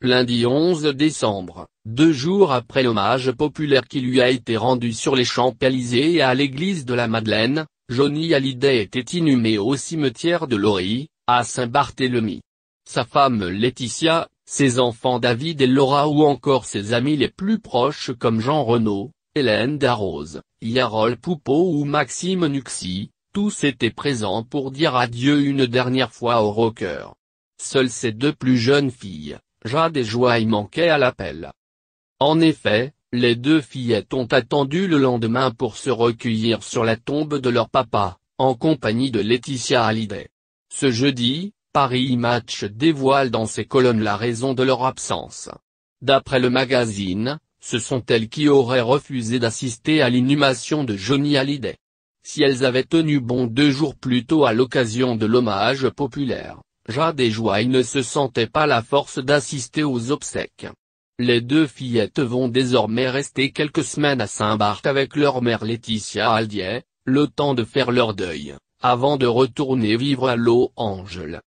Lundi 11 décembre, deux jours après l'hommage populaire qui lui a été rendu sur les Champs-Élysées et à l'église de la Madeleine, Johnny Hallyday était inhumé au cimetière de Lori, à Saint-Barthélemy. Sa femme Laetitia, ses enfants David et Laura ou encore ses amis les plus proches comme Jean renaud Hélène Darroze, Yarol Poupeau ou Maxime Nuxi, tous étaient présents pour dire adieu une dernière fois au rocker. Seules ses deux plus jeunes filles, Jade et y manquaient à l'appel. En effet, les deux fillettes ont attendu le lendemain pour se recueillir sur la tombe de leur papa, en compagnie de Laetitia Hallyday. Ce jeudi, Paris Match dévoile dans ses colonnes la raison de leur absence. D'après le magazine, ce sont elles qui auraient refusé d'assister à l'inhumation de Johnny Hallyday. Si elles avaient tenu bon deux jours plus tôt à l'occasion de l'hommage populaire, Jade et Joy ne se sentaient pas la force d'assister aux obsèques. Les deux fillettes vont désormais rester quelques semaines à Saint-Barth avec leur mère Laetitia Aldier, le temps de faire leur deuil, avant de retourner vivre à Los Angeles.